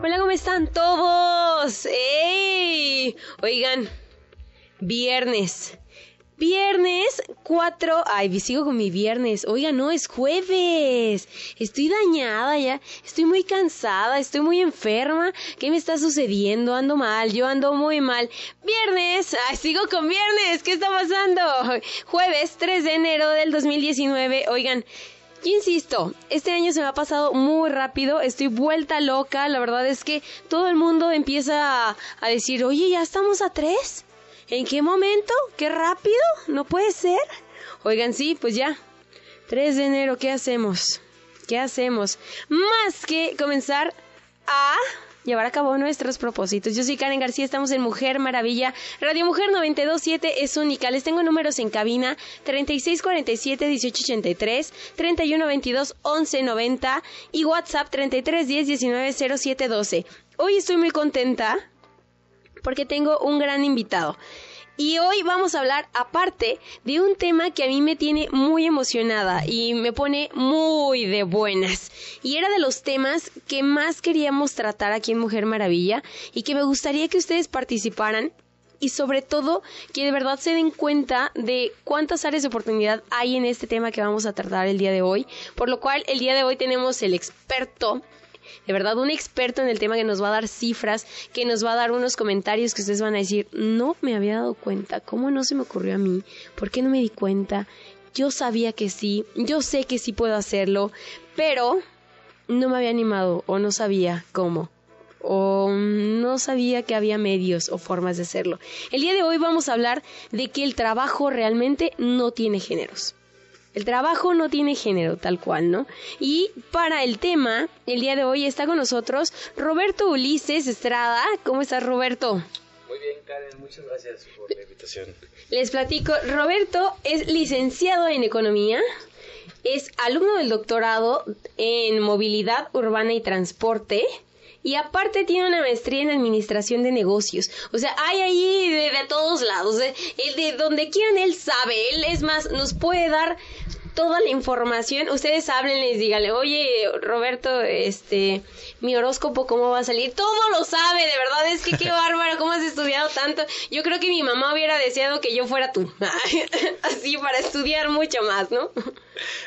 Hola, ¿cómo están todos? ¡Ey! Oigan, viernes. Viernes 4. Ay, sigo con mi viernes. oigan, no, es jueves. Estoy dañada ya. Estoy muy cansada. Estoy muy enferma. ¿Qué me está sucediendo? Ando mal. Yo ando muy mal. Viernes. Ay, sigo con viernes. ¿Qué está pasando? Jueves 3 de enero del 2019. Oigan, insisto, este año se me ha pasado muy rápido, estoy vuelta loca, la verdad es que todo el mundo empieza a, decir, oye, ya estamos a tres. ¿En qué momento? ¿Qué rápido? ¿No puede ser? Oigan, sí, pues ya. 3 de enero, ¿qué hacemos? ¿Qué hacemos? Más que comenzar a llevar a cabo nuestros propósitos. Yo soy Karen García, estamos en Mujer Maravilla. Radio Mujer 927 es única. Les tengo números en cabina 3647-1883, 3122-1190 y WhatsApp 3310-190712. Hoy estoy muy contenta porque tengo un gran invitado. Y hoy vamos a hablar aparte de un tema que a mí me tiene muy emocionada y me pone muy de buenas. Y era de los temas que más queríamos tratar aquí en Mujer Maravilla y que me gustaría que ustedes participaran y sobre todo que de verdad se den cuenta de cuántas áreas de oportunidad hay en este tema que vamos a tratar el día de hoy. Por lo cual el día de hoy tenemos el experto de verdad un experto en el tema que nos va a dar cifras, que nos va a dar unos comentarios que ustedes van a decir, no me había dado cuenta, ¿cómo no se me ocurrió a mí? ¿Por qué no me di cuenta? Yo sabía que sí, yo sé que sí puedo hacerlo, pero no me había animado o no sabía cómo o no sabía que había medios o formas de hacerlo. El día de hoy vamos a hablar de que el trabajo realmente no tiene géneros. El trabajo no tiene género, tal cual, ¿no? Y para el tema, el día de hoy está con nosotros Roberto Ulises Estrada. ¿Cómo estás, Roberto? Muy bien, Karen, muchas gracias por la invitación. Les platico, Roberto es licenciado en Economía, es alumno del doctorado en Movilidad Urbana y Transporte, y aparte tiene una maestría en administración de negocios. O sea, hay ahí de, todos lados. De, de donde quieran, él sabe. Él es más, nos puede dar toda la información. Ustedes les díganle, oye, Roberto, este, mi horóscopo, ¿cómo va a salir? Todo lo sabe, de verdad, es que qué bárbaro, ¿cómo has estudiado tanto? Yo creo que mi mamá hubiera deseado que yo fuera tú. Así, para estudiar mucho más, ¿no?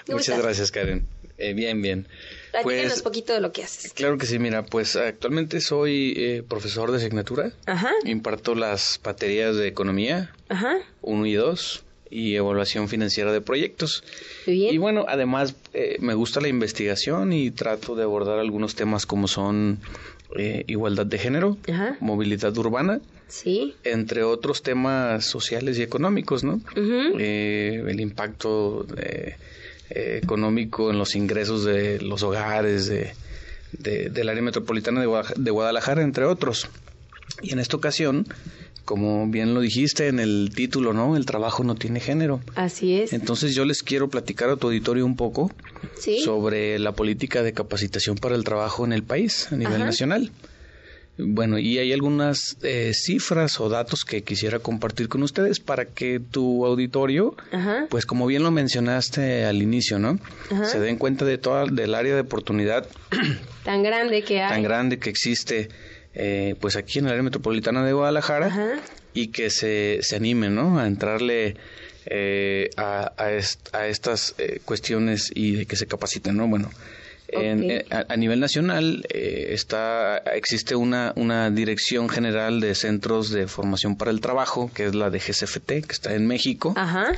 Muchas gracias, Karen. Eh, bien, bien. Platícanos pues, poquito de lo que haces. Claro que sí, mira, pues actualmente soy eh, profesor de asignatura. Ajá. Imparto las baterías de economía, Ajá. 1 y dos. y evaluación financiera de proyectos. Bien. Y bueno, además eh, me gusta la investigación y trato de abordar algunos temas como son eh, igualdad de género, Ajá. movilidad urbana, sí. entre otros temas sociales y económicos, ¿no? el impacto de eh, económico en los ingresos de los hogares de, del área metropolitana de, de Guadalajara, entre otros. Y en esta ocasión, como bien lo dijiste en el título, ¿no? El trabajo no tiene género. Así es. Entonces yo les quiero platicar a tu auditorio un poco sobre la política de capacitación para el trabajo en el país a nivel nacional. Bueno, y hay algunas eh, cifras o datos que quisiera compartir con ustedes para que tu auditorio, pues como bien lo mencionaste al inicio, ¿no? Se den cuenta de toda del área de oportunidad tan grande que hay, tan grande que existe, eh, pues aquí en el área metropolitana de Guadalajara y que se se animen, ¿no? A entrarle eh, a, a, estas cuestiones y de que se capaciten, ¿no? Bueno. Eh, a, nivel nacional eh, está, existe una, una Dirección General de Centros de Formación para el Trabajo, que es la de GCFT, que está en México. Ajá.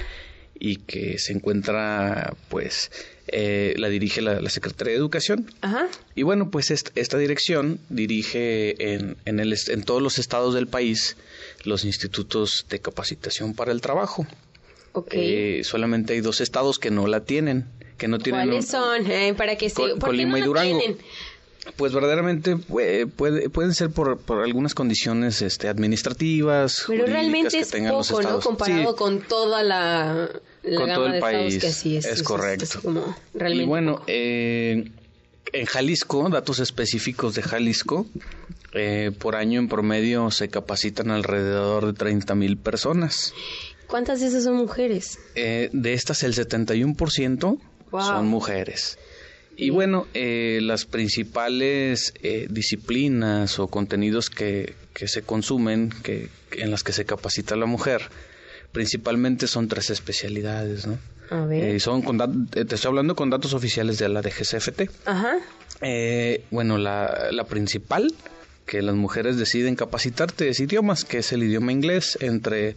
Y que se encuentra, pues, eh, la dirige la, Secretaría de Educación. Ajá. Y bueno, pues esta, dirección dirige en, en, el, en todos los estados del país los institutos de capacitación para el trabajo. solamente hay dos estados que no la tienen no tienen... ¿Cuáles son? para que ¿Por no Pues verdaderamente puede, pueden ser por, algunas condiciones este, administrativas. Pero realmente es poco, ¿no? Comparado con toda la, todo el país. es, correcto. y bueno, eh, en Jalisco, datos específicos de Jalisco, eh, por año en promedio se capacitan alrededor de 30 mil personas. ¿Cuántas de esas son mujeres? Eh, de estas, el 71% son mujeres. Y bueno, eh, las principales eh, disciplinas o contenidos que, que se consumen, que, en las que se capacita la mujer, principalmente son tres especialidades, ¿no? A ver. Eh, son te estoy hablando con datos oficiales de la DGCFT. Ajá. bueno, la, la principal que las mujeres deciden capacitarte es idiomas, que es el idioma inglés entre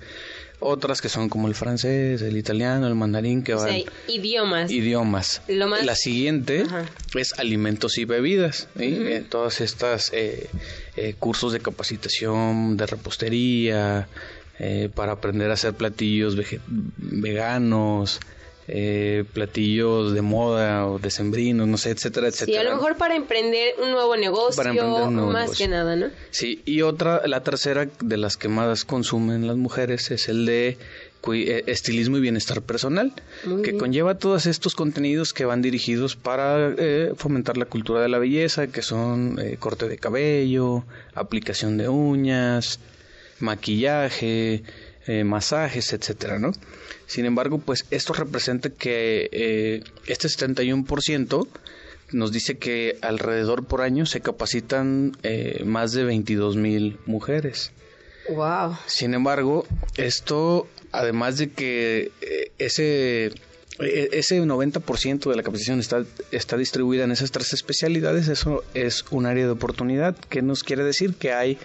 otras que son como el francés, el italiano, el mandarín, que van... idiomas. Idiomas. La siguiente es alimentos y bebidas. Eh, todas estas eh, eh, cursos de capacitación, de repostería, para aprender a hacer platillos veganos, eh, platillos de moda o de sembrinos, no sé, etcétera, etcétera. Sí, a lo mejor para emprender un nuevo negocio, más que nada, ¿no? Sí, y otra, la tercera de las que más consumen las mujeres es el de eh, estilismo y bienestar personal, que conlleva todos estos contenidos que van dirigidos para eh, fomentar la cultura de la belleza, que son corte de cabello, aplicación de uñas, maquillaje, eh, masajes, etcétera, ¿no? Sin embargo, pues esto representa que eh, este 71% nos dice que alrededor por año se capacitan eh, más de 22 mil mujeres. Wow. Sin embargo, esto, además de que ese ese 90% de la capacitación está, está distribuida en esas tres especialidades, eso es un área de oportunidad. que nos quiere decir? Que hay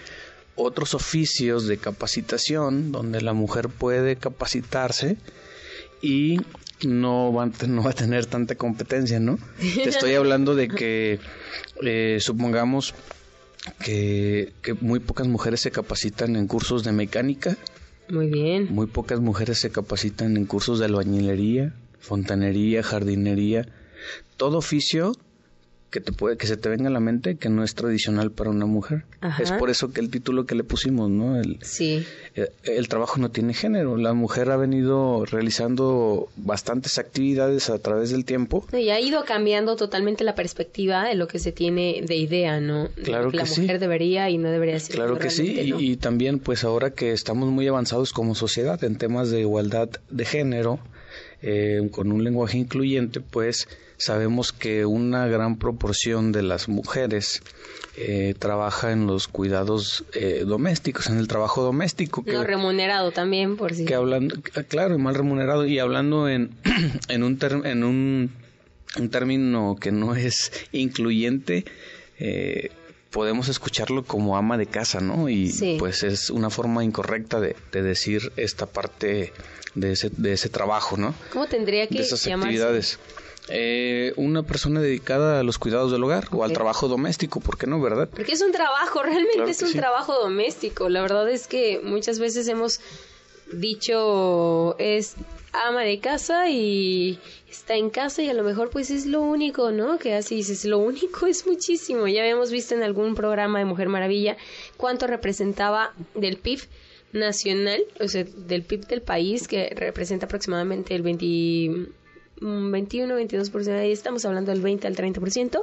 otros oficios de capacitación donde la mujer puede capacitarse y no va, a tener tanta competencia, ¿no? Te estoy hablando de que, eh, supongamos que, muy pocas mujeres se capacitan en cursos de mecánica. Muy bien. Muy pocas mujeres se capacitan en cursos de albañilería, fontanería, jardinería. Todo oficio que te puede que se te venga a la mente que no es tradicional para una mujer. Es por eso que el título que le pusimos, ¿no? El, sí. Eh, el, trabajo no tiene género. La mujer ha venido realizando bastantes actividades a través del tiempo. Y ha ido cambiando totalmente la perspectiva de lo que se tiene de idea, ¿no? claro que, la mujer debería y no debería ser. Claro que sí. y, también, pues ahora que estamos muy avanzados como sociedad en temas de igualdad de género, eh, con un lenguaje incluyente, pues sabemos que una gran proporción de las mujeres eh, trabaja en los cuidados eh, domésticos, en el trabajo doméstico. Que, remunerado también, por si. Que hablando, ah, claro, mal remunerado y hablando en, en, un, en un, término que no es incluyente, podemos escucharlo como ama de casa, ¿no? Y pues es una forma incorrecta de, decir esta parte de ese, de ese, trabajo, ¿no? ¿Cómo tendría que de esas actividades? Eh, una persona dedicada a los cuidados del hogar o al trabajo doméstico, ¿por qué no, verdad? Porque es un trabajo, realmente es un trabajo doméstico. La verdad es que muchas veces hemos dicho es ama de casa y está en casa y a lo mejor pues es lo único, ¿no? Que así dices, lo único es muchísimo. Ya habíamos visto en algún programa de Mujer Maravilla cuánto representaba del PIB nacional, o sea, del PIB del país, que representa aproximadamente el 20, 21, 22%, ahí estamos hablando del 20 al 30%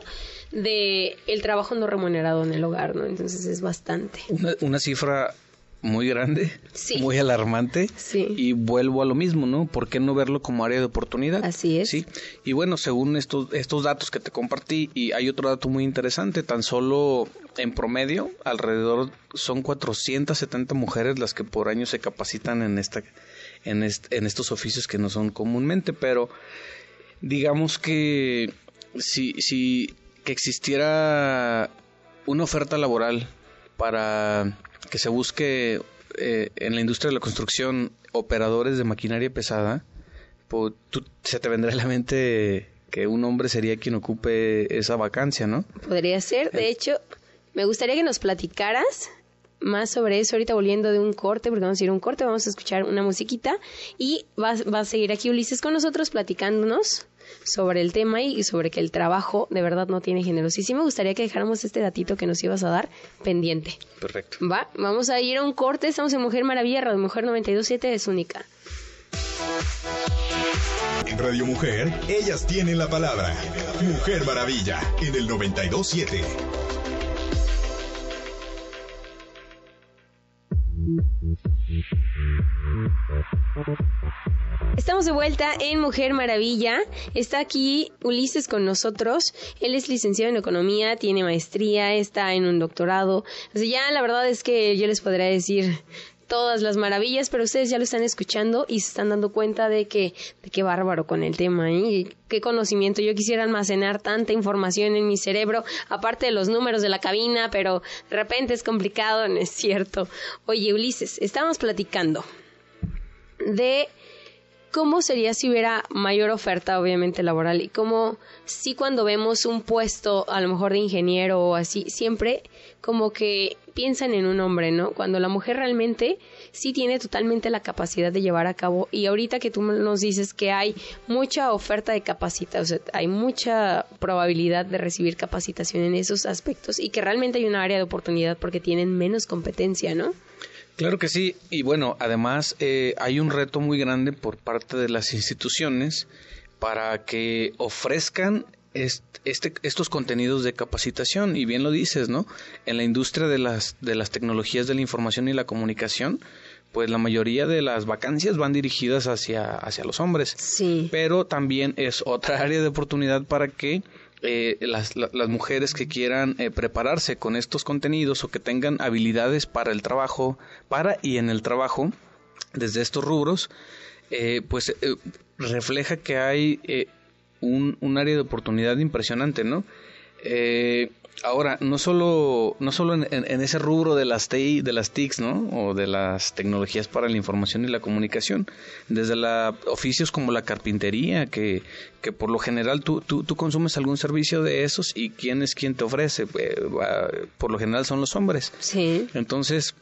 de el trabajo no remunerado en el hogar, ¿no? Entonces es bastante. una cifra muy grande, muy alarmante. Y vuelvo a lo mismo, ¿no? ¿Por qué no verlo como área de oportunidad? Así es. Sí. Y bueno, según estos, estos datos que te compartí, y hay otro dato muy interesante, tan solo en promedio, alrededor son 470 mujeres las que por año se capacitan en, esta, en, estos oficios que no son comúnmente, pero digamos que si, si que existiera una oferta laboral para que se busque eh, en la industria de la construcción operadores de maquinaria pesada, pues, se te vendrá a la mente que un hombre sería quien ocupe esa vacancia, ¿no? Podría ser, de hecho, me gustaría que nos platicaras más sobre eso ahorita volviendo de un corte, porque vamos a ir a un corte, vamos a escuchar una musiquita y va, va a seguir aquí Ulises con nosotros platicándonos sobre el tema y sobre que el trabajo de verdad no tiene generosísimo me gustaría que dejáramos este datito que nos ibas a dar pendiente. Perfecto. Va, vamos a ir a un corte. Estamos en Mujer Maravilla, Radio Mujer 927 es única. En Radio Mujer, ellas tienen la palabra. Mujer Maravilla, en el 927. Estamos de vuelta en Mujer Maravilla. Está aquí Ulises con nosotros. Él es licenciado en economía, tiene maestría, está en un doctorado. Así ya la verdad es que yo les podría decir todas las maravillas, pero ustedes ya lo están escuchando y se están dando cuenta de que de qué bárbaro con el tema ¿eh? y qué conocimiento. Yo quisiera almacenar tanta información en mi cerebro, aparte de los números de la cabina, pero de repente es complicado, no es cierto. Oye, Ulises, estamos platicando de cómo sería si hubiera mayor oferta, obviamente, laboral y cómo si cuando vemos un puesto, a lo mejor de ingeniero o así, siempre como que piensan en un hombre, ¿no? Cuando la mujer realmente sí tiene totalmente la capacidad de llevar a cabo. Y ahorita que tú nos dices que hay mucha oferta de capacitación, o hay mucha probabilidad de recibir capacitación en esos aspectos y que realmente hay un área de oportunidad porque tienen menos competencia, ¿no? Claro que sí, y bueno, además eh, hay un reto muy grande por parte de las instituciones para que ofrezcan este, estos contenidos de capacitación, y bien lo dices, ¿no? En la industria de las, de las tecnologías de la información y la comunicación, pues la mayoría de las vacancias van dirigidas hacia, hacia los hombres. Sí. Pero también es otra área de oportunidad para que eh, las, las, mujeres que quieran eh, prepararse con estos contenidos o que tengan habilidades para el trabajo, para y en el trabajo, desde estos rubros, eh, pues eh, refleja que hay un, un, área de oportunidad impresionante, ¿no? Eh, ahora, no solo, no solo en, ese rubro de las, TI, de las TICs, ¿no? O de las tecnologías para la información y la comunicación, desde la, oficios como la carpintería, que, que por lo general tú, tú, tú, consumes algún servicio de esos y quién es quien te ofrece, eh, por lo general son los hombres. Sí. Entonces,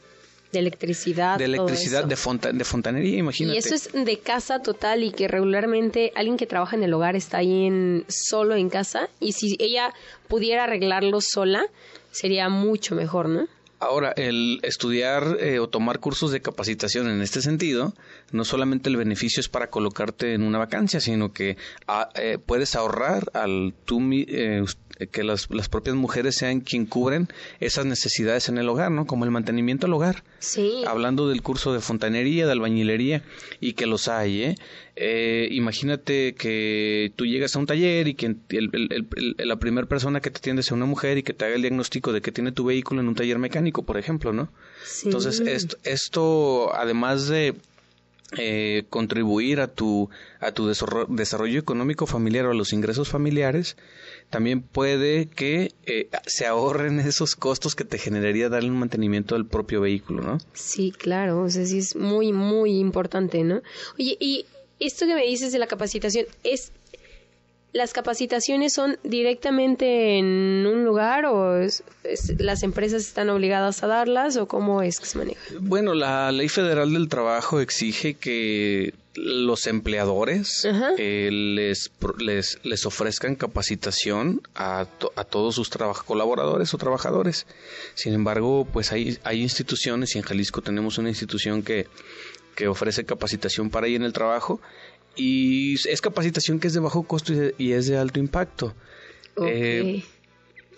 de electricidad. De electricidad, de, de fontanería, imagínate. Y eso es de casa total y que regularmente alguien que trabaja en el hogar está ahí en, solo en casa y si ella pudiera arreglarlo sola, sería mucho mejor, ¿no? Ahora, el estudiar eh, o tomar cursos de capacitación en este sentido, no solamente el beneficio es para colocarte en una vacancia, sino que ah, eh, puedes ahorrar al tú, eh, eh, que las, propias mujeres sean quien cubren esas necesidades en el hogar, ¿no? Como el mantenimiento al hogar. Sí. Hablando del curso de fontanería, de albañilería, y que los hay, ¿eh? eh imagínate que tú llegas a un taller y que la primera persona que te atiende sea una mujer y que te haga el diagnóstico de que tiene tu vehículo en un taller mecánico, por ejemplo, ¿no? Sí. Entonces, esto además de eh, contribuir a tu, a tu desarrollo económico familiar o a los ingresos familiares, también puede que eh, se ahorren esos costos que te generaría darle un mantenimiento al propio vehículo, ¿no? Sí, claro, o sea, sí es muy, muy importante, ¿no? Oye, y esto que me dices de la capacitación, ¿es ¿Las capacitaciones son directamente en un lugar o las empresas están obligadas a darlas o cómo es que se maneja? Bueno, la Ley Federal del Trabajo exige que los empleadores eh, les, les, ofrezcan capacitación a, todos sus colaboradores o trabajadores. Sin embargo, pues hay, hay instituciones y en Jalisco tenemos una institución que, que ofrece capacitación para ir en el trabajo y es capacitación que es de bajo costo y es de alto impacto. Eh,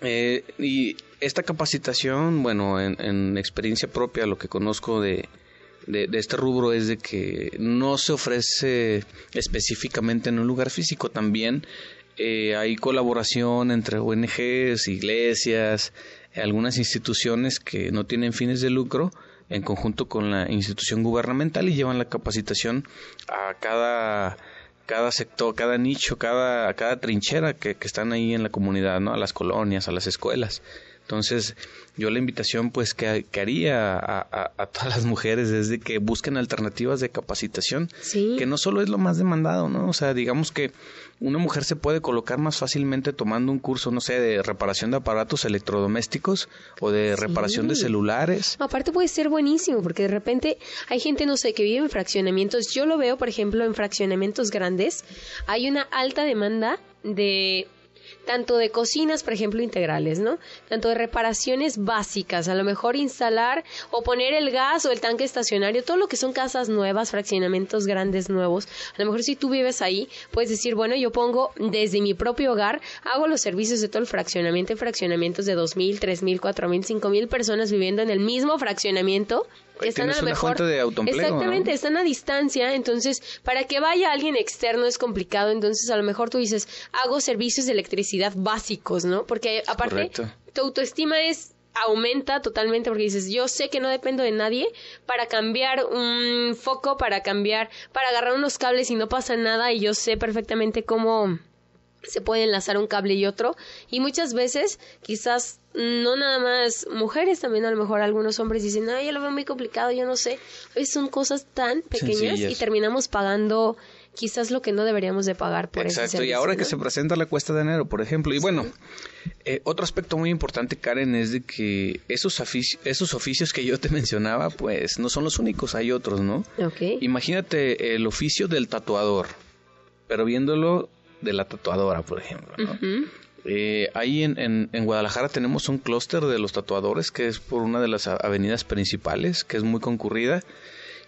eh, y esta capacitación, bueno, en, experiencia propia, lo que conozco de, de, este rubro es de que no se ofrece específicamente en un lugar físico. También eh, hay colaboración entre ONGs, iglesias, algunas instituciones que no tienen fines de lucro en conjunto con la institución gubernamental y llevan la capacitación a cada cada sector, cada nicho, cada, cada trinchera que, que están ahí en la comunidad, ¿no? A las colonias, a las escuelas. Entonces, yo la invitación pues que, haría a, todas las mujeres es de que busquen alternativas de capacitación, que no solo es lo más demandado, ¿no? O sea, digamos que una mujer se puede colocar más fácilmente tomando un curso, no sé, de reparación de aparatos electrodomésticos o de reparación de celulares. Aparte puede ser buenísimo, porque de repente hay gente, no sé, que vive en fraccionamientos. Yo lo veo, por ejemplo, en fraccionamientos grandes, hay una alta demanda de tanto de cocinas, por ejemplo, integrales, ¿no? Tanto de reparaciones básicas, a lo mejor instalar o poner el gas o el tanque estacionario, todo lo que son casas nuevas, fraccionamientos grandes nuevos. A lo mejor si tú vives ahí, puedes decir, bueno, yo pongo desde mi propio hogar, hago los servicios de todo el fraccionamiento, fraccionamientos de 2.000, 3.000, 4.000, 5.000 personas viviendo en el mismo fraccionamiento están a lo mejor exactamente están a distancia entonces para que vaya alguien externo es complicado entonces a lo mejor tú dices hago servicios de electricidad básicos no porque aparte tu autoestima es aumenta totalmente porque dices, yo sé que no dependo de nadie para cambiar un foco, para cambiar, para agarrar unos cables y no pasa nada y yo sé perfectamente cómo se puede enlazar un cable y otro y muchas veces quizás mm, no nada más mujeres también a lo mejor algunos hombres dicen ay yo lo veo muy complicado yo no sé es pues son cosas tan pequeñas y terminamos pagando quizás lo que no deberíamos de pagar por exacto y ahora que se presenta la cuesta de enero por ejemplo y bueno eh, otro aspecto muy importante Karen es de que esos oficios, esos oficios que yo te mencionaba pues no son los únicos hay otros no imagínate el oficio del tatuador pero viéndolo de la tatuadora, por ejemplo. Eh, ahí en, Guadalajara tenemos un clúster de los tatuadores que es por una de las avenidas principales, que es muy concurrida.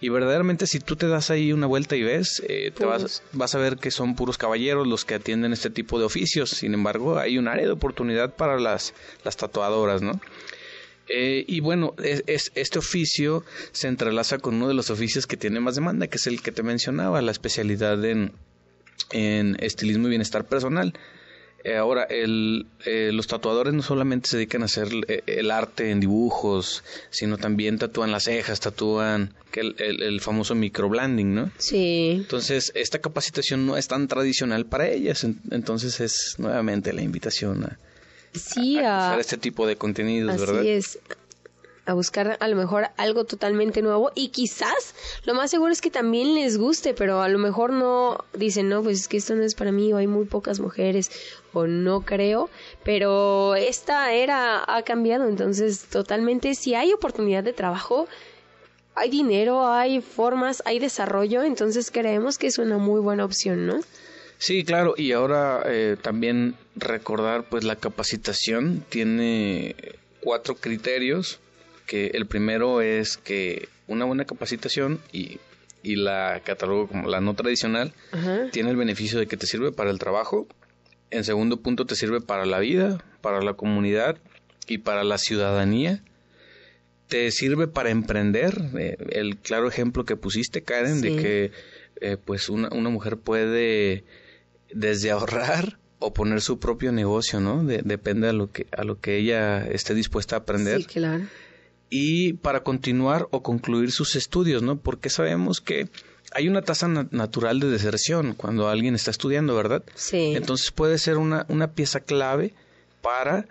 Y verdaderamente si tú te das ahí una vuelta y ves, eh, vas, a ver que son puros caballeros los que atienden este tipo de oficios. Sin embargo, hay un área de oportunidad para las, tatuadoras, ¿no? Eh, y bueno, este oficio se entrelaza con uno de los oficios que tiene más demanda, que es el que te mencionaba, la especialidad en, en estilismo y bienestar personal. Eh, ahora, el, eh, los tatuadores no solamente se dedican a hacer eh, el, arte en dibujos, sino también tatúan las cejas, tatúan el, el famoso microblading ¿no? Sí. Entonces, esta capacitación no es tan tradicional para ellas, entonces es nuevamente la invitación a, sí, a, este tipo de contenidos, ¿verdad? Así es a buscar a lo mejor algo totalmente nuevo y quizás lo más seguro es que también les guste, pero a lo mejor no dicen, no, pues es que esto no es para mí o hay muy pocas mujeres o no creo, pero esta era ha cambiado, entonces totalmente si hay oportunidad de trabajo, hay dinero, hay formas, hay desarrollo, entonces creemos que es una muy buena opción, ¿no? Sí, claro, y ahora eh, también recordar pues la capacitación tiene cuatro criterios que el primero es que una buena capacitación y, y la catalogo como la no tradicional tiene el beneficio de que te sirve para el trabajo. En segundo punto, te sirve para la vida, para la comunidad y para la ciudadanía te sirve para emprender. Eh, el claro ejemplo que pusiste, Karen, de que eh, pues una, una, mujer puede desde ahorrar o poner su propio negocio, ¿no? De, depende a lo que a lo que ella esté dispuesta a aprender. Sí, claro y para continuar o concluir sus estudios, ¿no? Porque sabemos que hay una tasa natural de deserción cuando alguien está estudiando, ¿verdad? Sí. Entonces puede ser una, una pieza clave para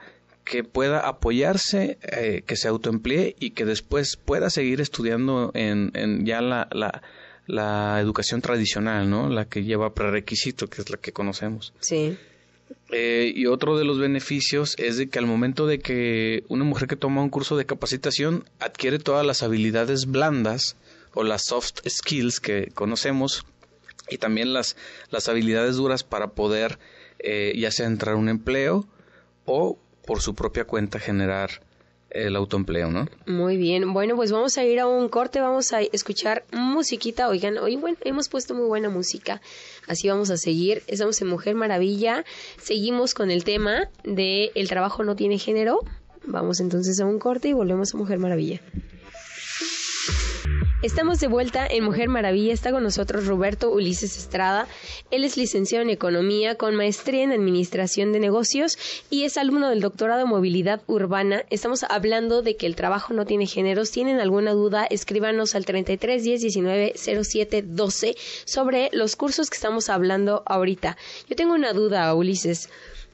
que pueda apoyarse, eh, que se autoemplee y que después pueda seguir estudiando en, en ya la, la, la educación tradicional, ¿no? La que lleva prerequisito, que es la que conocemos. Sí. Eh, y otro de los beneficios es de que al momento de que una mujer que toma un curso de capacitación adquiere todas las habilidades blandas o las soft skills que conocemos y también las, habilidades duras para poder eh, ya sea entrar a un empleo o por su propia cuenta generar el autoempleo, ¿no? Muy bien, bueno, pues vamos a ir a un corte, vamos a escuchar musiquita, oigan, hoy bueno, hemos puesto muy buena música, así vamos a seguir, estamos en Mujer Maravilla, seguimos con el tema de el trabajo no tiene género, vamos entonces a un corte y volvemos a Mujer Maravilla. Estamos de vuelta en Mujer Maravilla. Está con nosotros Roberto Ulises Estrada. Él es licenciado en Economía con maestría en Administración de Negocios y es alumno del doctorado en Movilidad Urbana. Estamos hablando de que el trabajo no tiene géneros. ¿Tienen alguna duda? Escríbanos al 33 10 19 12 sobre los cursos que estamos hablando ahorita. Yo tengo una duda, Ulises.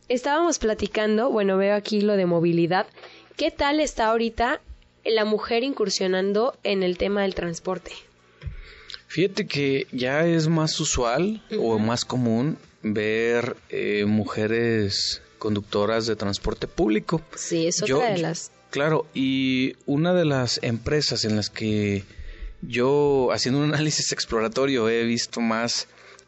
Estábamos platicando, bueno, veo aquí lo de movilidad. ¿Qué tal está ahorita la mujer incursionando en el tema del transporte? Fíjate que ya es más usual o más común ver eh, mujeres conductoras de transporte público. Sí, es otra de las. Claro, y una de las empresas en las que yo, haciendo un análisis exploratorio, he visto más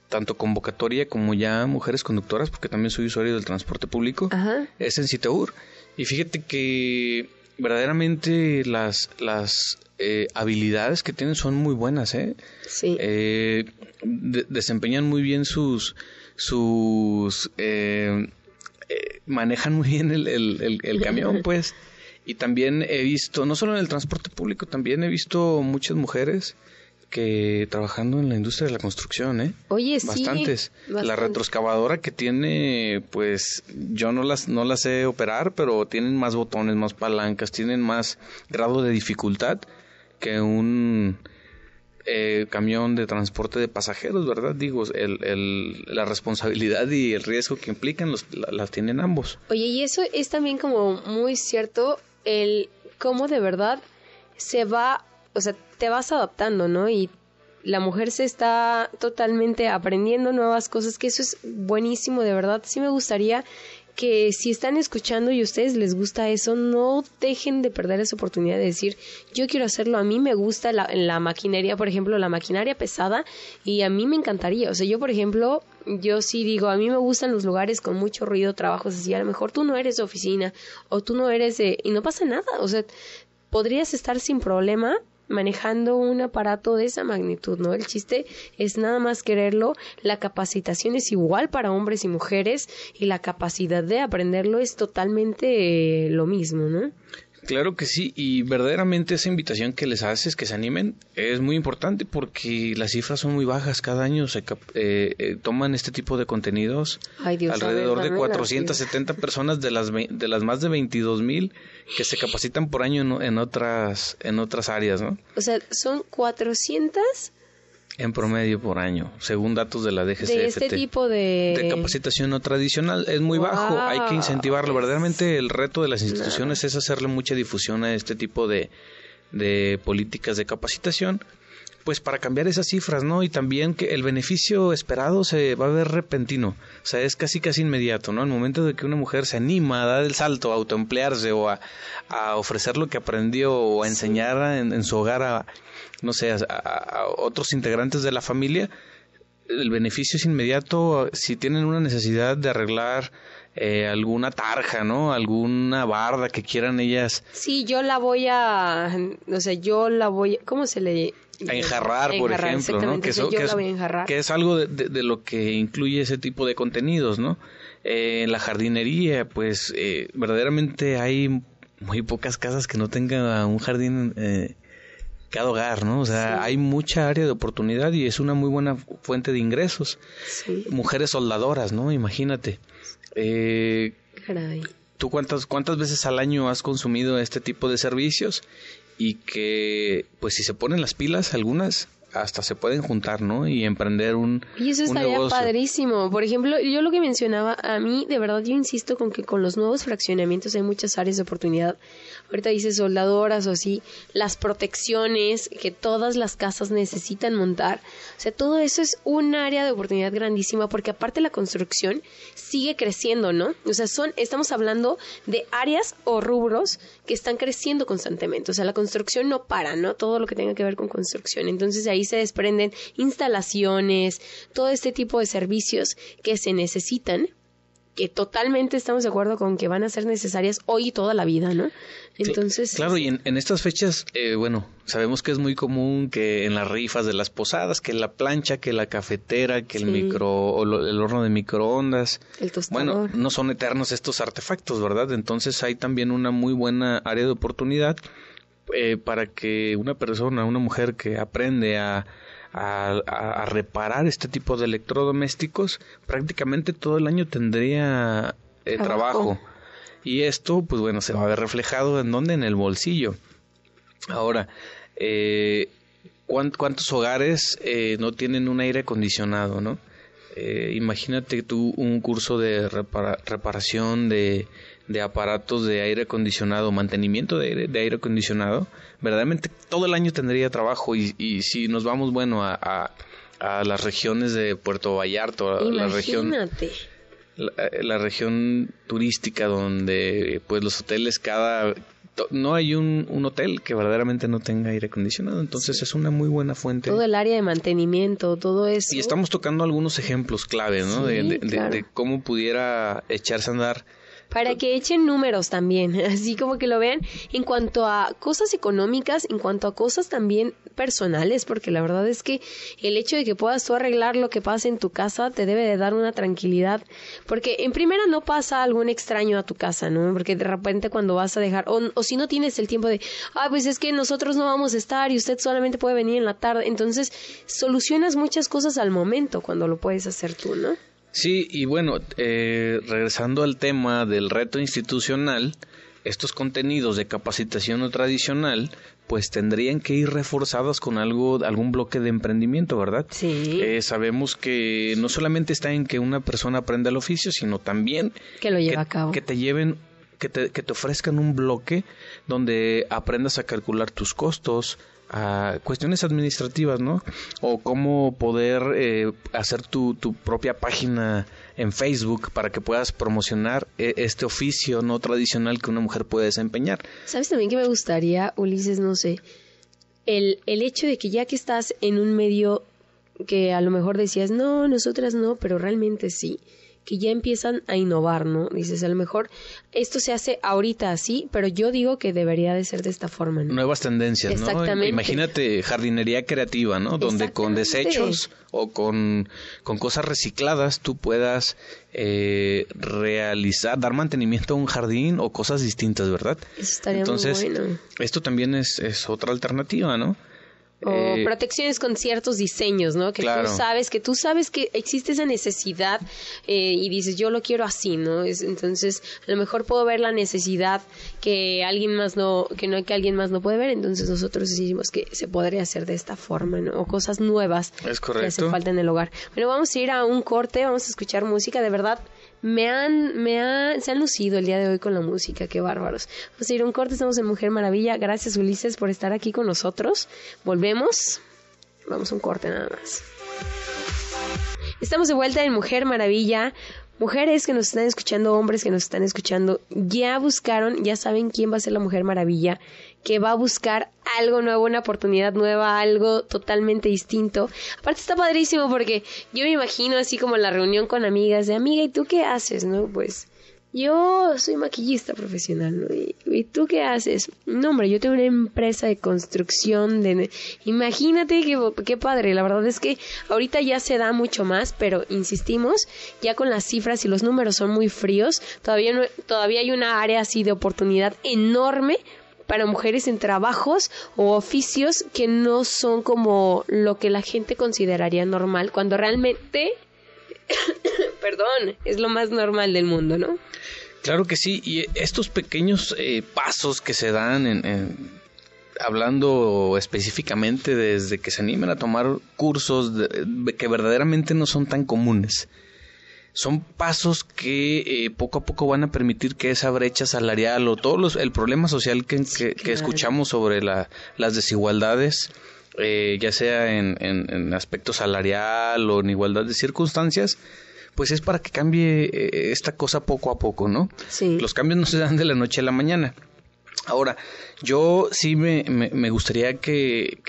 tanto convocatoria como ya mujeres conductoras, porque también soy usuario del transporte público, es en Citeur. Y fíjate que verdaderamente las, las eh, habilidades que tienen son muy buenas, ¿eh? Sí. Eh, desempeñan muy bien sus, sus, eh, manejan muy bien el, el camión, pues. y también he visto, no solo en el transporte público, también he visto muchas mujeres que trabajando en la industria de la construcción, ¿eh? Oye, Bastantes. sí. Bastantes. La retroexcavadora que tiene, pues yo no las, no las sé operar, pero tienen más botones, más palancas, tienen más grado de dificultad que un eh, camión de transporte de pasajeros, ¿verdad? Digo, el, el, la responsabilidad y el riesgo que implican los, las tienen ambos. Oye, y eso es también como muy cierto, el cómo de verdad se va, o sea, te vas adaptando, ¿no? Y la mujer se está totalmente aprendiendo nuevas cosas, que eso es buenísimo, de verdad. Sí me gustaría que si están escuchando y a ustedes les gusta eso, no dejen de perder esa oportunidad de decir, yo quiero hacerlo, a mí me gusta la, la maquinaria, por ejemplo, la maquinaria pesada, y a mí me encantaría. O sea, yo, por ejemplo, yo sí digo, a mí me gustan los lugares con mucho ruido, trabajos así, a lo mejor tú no eres de oficina, o tú no eres de... y no pasa nada, o sea, podrías estar sin problema manejando un aparato de esa magnitud, ¿no? El chiste es nada más quererlo, la capacitación es igual para hombres y mujeres y la capacidad de aprenderlo es totalmente eh, lo mismo, ¿no? Claro que sí, y verdaderamente esa invitación que les haces, que se animen, es muy importante porque las cifras son muy bajas. Cada año se eh, eh, toman este tipo de contenidos. alrededor de 470 personas de las, de las más de 22 mil que se capacitan por año en, otras, en otras áreas, ¿no? O sea, son 400 en promedio por año, según datos de la DGCFT. De este tipo de... capacitación no tradicional es muy bajo, hay que incentivarlo. Verdaderamente el reto de las instituciones es hacerle mucha difusión a este tipo de, de políticas de capacitación pues para cambiar esas cifras, ¿no? Y también que el beneficio esperado se va a ver repentino, o sea, es casi casi inmediato, ¿no? Al momento de que una mujer se anima a dar el salto, a autoemplearse o a, ofrecer lo que aprendió o a enseñar en, su hogar a, no sé, a, otros integrantes de la familia, el beneficio es inmediato si tienen una necesidad de arreglar eh, alguna tarja, ¿no? Alguna barda que quieran ellas. Sí, yo la voy a, no sé, yo la voy, ¿cómo se le a enjarrar, por ejemplo, ¿no? Que, es, algo de, lo que incluye ese tipo de contenidos, ¿no? Eh, en la jardinería, pues eh, verdaderamente hay muy pocas casas que no tengan un jardín eh, cada hogar, ¿no? O sea, hay mucha área de oportunidad y es una muy buena fuente de ingresos. Sí. Mujeres soldadoras, ¿no? Imagínate. ¿Tú cuántas, cuántas veces al año has consumido este tipo de servicios? y que pues si se ponen las pilas algunas hasta se pueden juntar, ¿no? Y emprender un Y eso estaría padrísimo. Por ejemplo, yo lo que mencionaba, a mí de verdad yo insisto con que con los nuevos fraccionamientos hay muchas áreas de oportunidad. Ahorita dice soldadoras o así, las protecciones que todas las casas necesitan montar. O sea, todo eso es un área de oportunidad grandísima porque aparte la construcción sigue creciendo, ¿no? O sea, son estamos hablando de áreas o rubros que están creciendo constantemente. O sea, la construcción no para, ¿no? Todo lo que tenga que ver con construcción. Entonces ahí se desprenden instalaciones, todo este tipo de servicios que se necesitan que totalmente estamos de acuerdo con que van a ser necesarias hoy y toda la vida, ¿no? Entonces... Claro, y en, estas fechas, eh, bueno, sabemos que es muy común que en las rifas de las posadas, que la plancha, que la cafetera, que el micro, o el horno de microondas. El Bueno, no son eternos estos artefactos, ¿verdad? Entonces hay también una muy buena área de oportunidad eh, para que una persona, una mujer que aprende a, a, reparar este tipo de electrodomésticos, prácticamente todo el año tendría eh, trabajo. Y esto, pues bueno, se va a ver reflejado en dónde? en el bolsillo. Ahora, eh, ¿cuántos hogares eh, no tienen un aire acondicionado, no? Eh, imagínate tú un curso de reparación de, aparatos de aire acondicionado, mantenimiento de aire, de aire acondicionado, verdaderamente todo el año tendría trabajo y, y si nos vamos, bueno, a, a, las regiones de Puerto Vallarta, la región... Eh, la región turística donde pues los hoteles cada no hay un, un, hotel que verdaderamente no tenga aire acondicionado, entonces es una muy buena fuente. Todo el área de mantenimiento, todo eso. Y estamos tocando algunos ejemplos clave, ¿no? de, cómo pudiera echarse a andar para que echen números también, así como que lo vean en cuanto a cosas económicas, en cuanto a cosas también personales, porque la verdad es que el hecho de que puedas tú arreglar lo que pasa en tu casa te debe de dar una tranquilidad, porque en primera no pasa algún extraño a tu casa, ¿no? Porque de repente cuando vas a dejar, o, o si no tienes el tiempo de, ah, pues es que nosotros no vamos a estar y usted solamente puede venir en la tarde, entonces solucionas muchas cosas al momento cuando lo puedes hacer tú, ¿no? Sí, y bueno, eh, regresando al tema del reto institucional, estos contenidos de capacitación no tradicional pues tendrían que ir reforzados con algo algún bloque de emprendimiento, ¿verdad? Sí. Eh, sabemos que no solamente está en que una persona aprenda el oficio, sino también que lo lleve a cabo. Que te lleven que te ofrezcan un bloque donde aprendas a calcular tus costos, a cuestiones administrativas, ¿no? O cómo poder eh, hacer tu, tu, propia página en Facebook para que puedas promocionar eh, este oficio no tradicional que una mujer puede desempeñar. ¿Sabes también que me gustaría, Ulises, no sé, el, el hecho de que ya que estás en un medio que a lo mejor decías, no, nosotras no, pero realmente sí que ya empiezan a innovar, ¿no? Dices, a lo mejor esto se hace ahorita así, pero yo digo que debería de ser de esta forma, ¿no? Nuevas tendencias, Exactamente. ¿no? Imagínate jardinería creativa, ¿no? Donde con desechos o con, con cosas recicladas tú puedas eh, realizar, dar mantenimiento a un jardín o cosas distintas, ¿verdad? Eso estaría Entonces, muy bueno. esto también es, es otra alternativa, ¿no? O eh, protecciones con ciertos diseños, ¿no? Que tú sabes, que tú sabes que existe esa necesidad eh, y dices, yo lo quiero así, ¿no? entonces, a lo mejor puedo ver la necesidad que alguien más no, que no, que alguien más no puede ver, entonces nosotros decimos que se podría hacer de esta forma, ¿no? O cosas nuevas que hacen falta en el hogar. Bueno, vamos a ir a un corte, vamos a escuchar música, de verdad, me han, me han, se han lucido el día de hoy con la música, qué bárbaros. Vamos a ir a un corte, estamos en Mujer Maravilla. Gracias Ulises por estar aquí con nosotros. Volvemos. Vamos a un corte nada más. Estamos de vuelta en Mujer Maravilla. Mujeres que nos están escuchando, hombres que nos están escuchando, ya buscaron, ya saben quién va a ser la Mujer Maravilla que va a buscar algo nuevo, una oportunidad nueva, algo totalmente distinto. Aparte está padrísimo porque yo me imagino así como la reunión con amigas de amiga, ¿y tú qué haces? ¿No? Pues yo soy maquillista profesional, ¿Y, tú qué haces? No, hombre, yo tengo una empresa de construcción de... Imagínate qué, qué padre, la verdad es que ahorita ya se da mucho más, pero insistimos, ya con las cifras y los números son muy fríos, todavía, no, todavía hay una área así de oportunidad enorme para mujeres en trabajos o oficios que no son como lo que la gente consideraría normal, cuando realmente, perdón, es lo más normal del mundo, ¿no? Claro que sí, y estos pequeños eh, pasos que se dan en, hablando específicamente desde que se animen a tomar cursos que verdaderamente no son tan comunes son pasos que eh, poco a poco van a permitir que esa brecha salarial o todo el problema social que, que, escuchamos sobre la, las desigualdades, eh, ya sea en, en, aspecto salarial o en igualdad de circunstancias, pues es para que cambie eh, esta cosa poco a poco, ¿no? Sí. Los cambios no se dan de la noche a la mañana. Ahora, yo sí me, me, me gustaría que,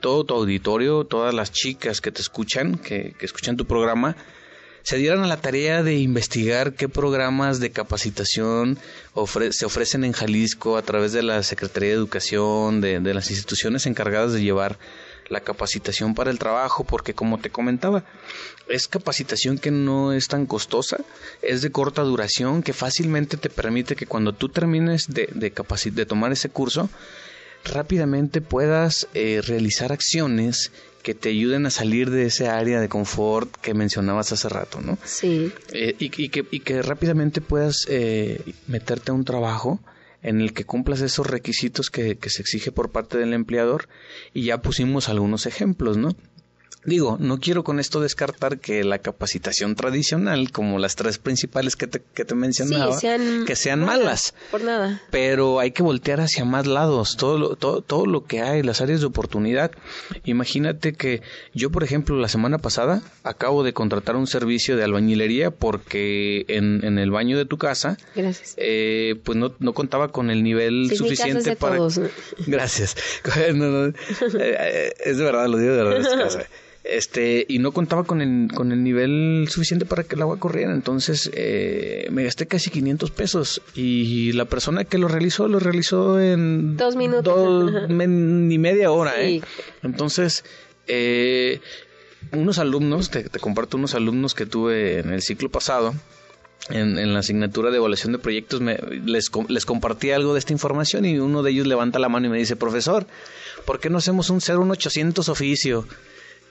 todo tu auditorio, todas las chicas que te escuchan, que, que escuchan tu programa, se dieran a la tarea de investigar qué programas de capacitación se ofrecen en Jalisco a través de la Secretaría de Educación, de, las instituciones encargadas de llevar la capacitación para el trabajo, porque como te comentaba, es capacitación que no es tan costosa, es de corta duración, que fácilmente te permite que cuando tú termines de, de, de tomar ese curso, rápidamente puedas eh, realizar acciones que te ayuden a salir de ese área de confort que mencionabas hace rato, ¿no? Sí. Eh, y, y, que, y, que, rápidamente puedas eh, meterte a un trabajo en el que cumplas esos requisitos que, se exige por parte del empleador y ya pusimos algunos ejemplos, ¿no? Digo, no quiero con esto descartar que la capacitación tradicional, como las tres principales que te, que te mencionaba, que sean malas. Por nada. Pero hay que voltear hacia más lados, todo lo, todo, todo lo que hay, las áreas de oportunidad. Imagínate que yo, por ejemplo, la semana pasada acabo de contratar un servicio de albañilería porque en, en el baño de tu casa, Eh, pues no, no contaba con el nivel suficiente para... Gracias. Eh, eh, es de verdad, lo digo de verdad. Este, y no contaba con el, con el nivel suficiente para que el agua corriera. Entonces eh, me gasté casi 500 pesos. Y la persona que lo realizó, lo realizó en. Dos minutos. ni media hora, ¿eh? Entonces. Eh, unos alumnos, te, comparto unos alumnos que tuve en el ciclo pasado, en, en la asignatura de evaluación de proyectos, me, les, les compartí algo de esta información y uno de ellos levanta la mano y me dice, profesor, ¿por qué no hacemos un 01800 oficio?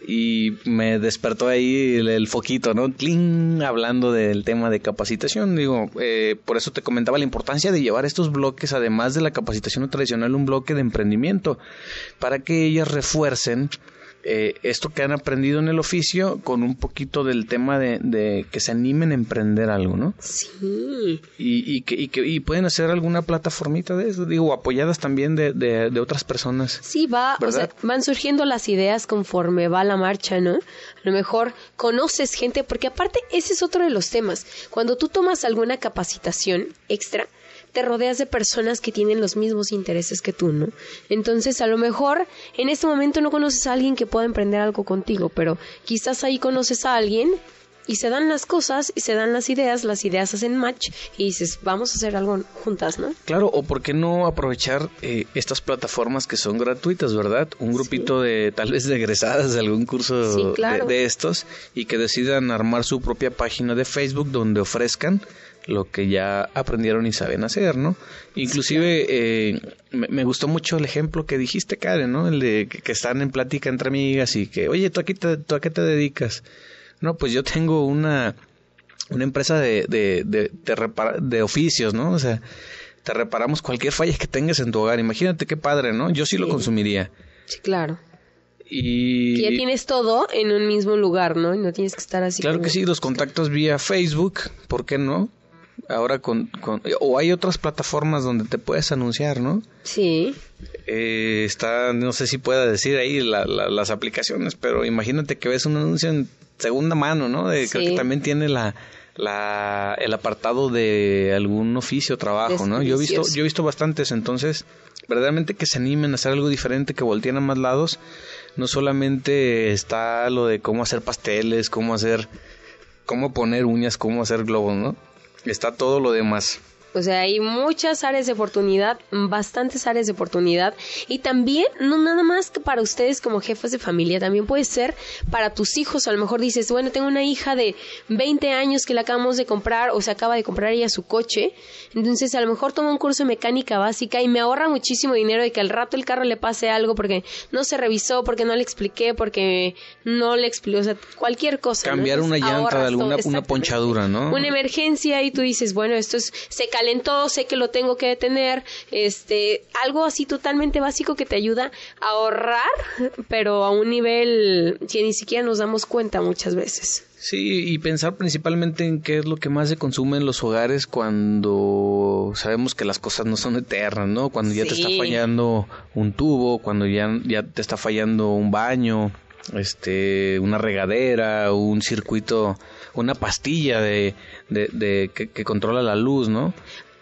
y me despertó ahí el, foquito, ¿no? ¡Cling! Hablando del tema de capacitación. Digo, eh, por eso te comentaba la importancia de llevar estos bloques, además de la capacitación tradicional, un bloque de emprendimiento, para que ellas refuercen eh, esto que han aprendido en el oficio con un poquito del tema de, que se animen a emprender algo, ¿no? Sí. Y, que, pueden hacer alguna plataformita de eso, digo, apoyadas también de, otras personas. Sí, va, o van surgiendo las ideas conforme va la marcha, ¿no? A lo mejor conoces gente, porque aparte ese es otro de los temas. Cuando tú tomas alguna capacitación extra, te rodeas de personas que tienen los mismos intereses que tú, ¿no? Entonces, a lo mejor en este momento no conoces a alguien que pueda emprender algo contigo, pero quizás ahí conoces a alguien y se dan las cosas y se dan las ideas, las ideas hacen match y dices, vamos a hacer algo juntas, ¿no? Claro, o por qué no aprovechar eh, estas plataformas que son gratuitas, ¿verdad? Un grupito de tal vez de egresadas de algún curso de, estos y que decidan armar su propia página de Facebook donde ofrezcan lo que ya aprendieron y saben hacer, ¿no? Inclusive eh, me, gustó mucho el ejemplo que dijiste, Karen, ¿no? El de que, están en plática entre amigas y que, oye, ¿tú, aquí te, ¿tú a qué te dedicas? No, pues yo tengo una, una empresa de, de, de, oficios, ¿no? O sea, te reparamos cualquier falla que tengas en tu hogar. Imagínate qué padre, ¿no? Yo sí, lo consumiría. Sí, claro. Y... Y ya tienes todo en un mismo lugar, ¿no? Y no tienes que estar así. Claro que sí, los contactos vía Facebook, ¿por qué no? ahora con, con, o hay otras plataformas donde te puedes anunciar, ¿no? Sí. Eh, está, no sé si pueda decir ahí las aplicaciones, pero imagínate que ves un anuncio en segunda mano, ¿no? De, Creo que también tiene la, la, el apartado de algún oficio, trabajo, ¿no? Yo he visto, yo he visto bastantes, entonces, verdaderamente que se animen a hacer algo diferente, que volteen a más lados. No solamente está lo de cómo hacer pasteles, cómo hacer, cómo poner uñas, cómo hacer globos, ¿no? está todo lo demás. O sea, hay muchas áreas de oportunidad, bastantes áreas de oportunidad. Y también, no nada más que para ustedes como jefes de familia, también puede ser para tus hijos. A lo mejor dices, bueno, tengo una hija de 20 años que la acabamos de comprar o se acaba de comprar ella su coche. Entonces, a lo mejor toma un curso de mecánica básica y me ahorra muchísimo dinero de que al rato el carro le pase algo porque no se revisó, porque no le expliqué, porque no le expliqué, o sea, cualquier cosa. Cambiar una llanta alguna una ponchadura, ¿no? Una emergencia y tú dices, bueno, esto es, se todo sé que lo tengo que detener, este, algo así totalmente básico que te ayuda a ahorrar, pero a un nivel que ni siquiera nos damos cuenta muchas veces. Sí, y pensar principalmente en qué es lo que más se consume en los hogares cuando sabemos que las cosas no son eternas, ¿no? Cuando ya te está fallando un tubo, cuando ya, ya te está fallando un baño, este, una regadera, un circuito una pastilla de, que, controla la luz, ¿no?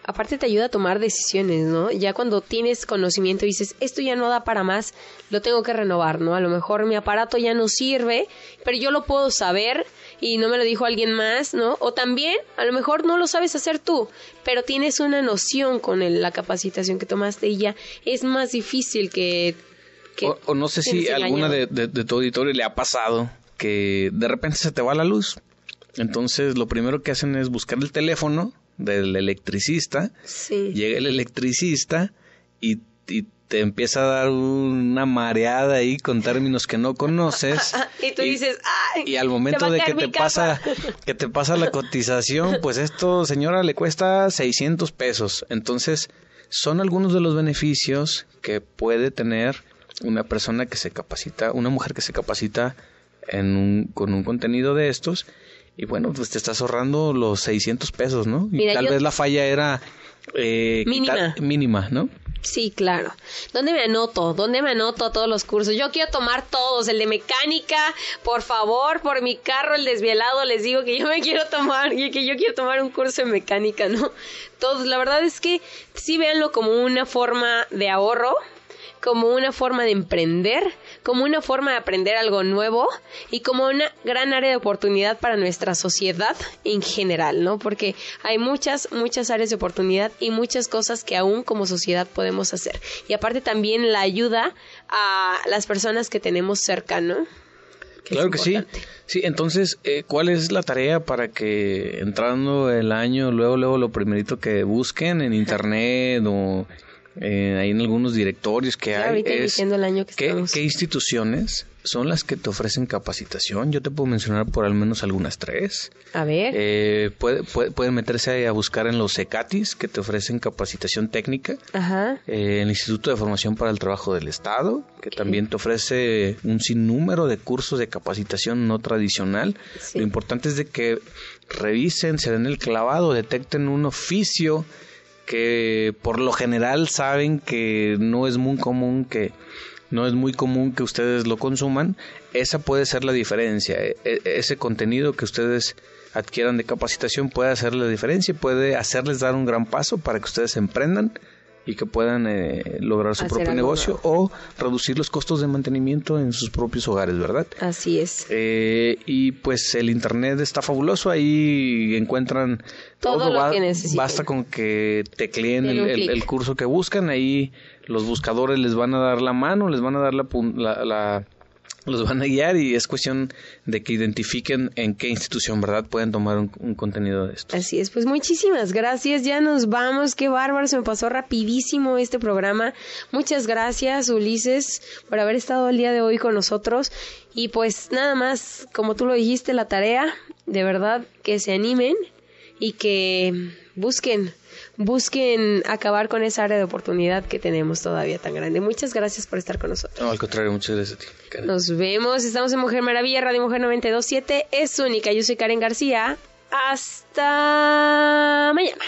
aparte te ayuda a tomar decisiones, ¿no? Ya cuando tienes conocimiento y dices, esto ya no da para más, lo tengo que renovar, ¿no? A lo mejor mi aparato ya no sirve, pero yo lo puedo saber y no me lo dijo alguien más, ¿no? O también, a lo mejor no lo sabes hacer tú, pero tienes una noción con la capacitación que tomaste y ya es más difícil que... o, no sé si alguna de, de tu auditorio le ha pasado que de repente se te va la luz entonces, lo primero que hacen es buscar el teléfono del electricista. Sí. Llega el electricista y, te empieza a dar una mareada ahí con términos que no conoces. y tú dices, ¡ay! Y al momento de que te pasa, que te pasa la cotización, pues esto, señora, le cuesta 600 pesos. Entonces, son algunos de los beneficios que puede tener una persona que se capacita, una mujer que se capacita en un, con un contenido de estos y bueno, pues te estás ahorrando los 600 pesos, ¿no? Y tal vez la falla era eh, mínima. mínima, ¿no? Sí, claro. ¿Dónde me anoto? ¿Dónde me anoto a todos los cursos? Yo quiero tomar todos, el de mecánica, por favor, por mi carro, el desvielado, les digo que yo me quiero tomar, y que yo quiero tomar un curso de mecánica, ¿no? Todos, la verdad es que sí véanlo como una forma de ahorro, como una forma de emprender, como una forma de aprender algo nuevo y como una gran área de oportunidad para nuestra sociedad en general, ¿no? Porque hay muchas, muchas áreas de oportunidad y muchas cosas que aún como sociedad podemos hacer. Y aparte también la ayuda a las personas que tenemos cerca, ¿no? claro que sí. Sí, entonces, eh, ¿cuál es la tarea para que entrando el año, luego, luego lo primerito que busquen en internet o eh, ahí en algunos directorios que hay es ¿qué, instituciones son las que te ofrecen capacitación. Yo te puedo mencionar por al menos algunas tres. A ver. Eh, pueden puede, meterse a buscar en los ECATIS que te ofrecen capacitación técnica. Ajá. Eh, el Instituto de Formación para el Trabajo del Estado, que también te ofrece un sinnúmero de cursos de capacitación no tradicional. Lo importante es de que revisen, se den el clavado, detecten un oficio que por lo general saben que no es muy común que no es muy común que ustedes lo consuman, esa puede ser la diferencia. E, e, ese contenido que ustedes adquieran de capacitación puede hacer la diferencia y puede hacerles dar un gran paso para que ustedes emprendan y que puedan eh, lograr su propio negocio o reducir los costos de mantenimiento en sus propios hogares, ¿verdad? Así es. Eh, y pues el Internet está fabuloso, ahí encuentran todo, lo que necesiten. Basta con que tecleen el, el, curso que buscan, ahí los buscadores les van a dar la mano, les van a dar la los van a guiar y es cuestión de que identifiquen en qué institución, ¿verdad? Pueden tomar un, contenido de esto. Así es, pues muchísimas gracias, ya nos vamos, qué bárbaro, se me pasó rapidísimo este programa. Muchas gracias, Ulises, por haber estado el día de hoy con nosotros. Y pues nada más, como tú lo dijiste, la tarea, de verdad, que se animen y que busquen busquen acabar con esa área de oportunidad que tenemos todavía tan grande. Muchas gracias por estar con nosotros. No, al contrario, muchas gracias a ti. Nos vemos. Estamos en Mujer Maravilla, Radio Mujer 927. Es única. Yo soy Karen García. Hasta mañana.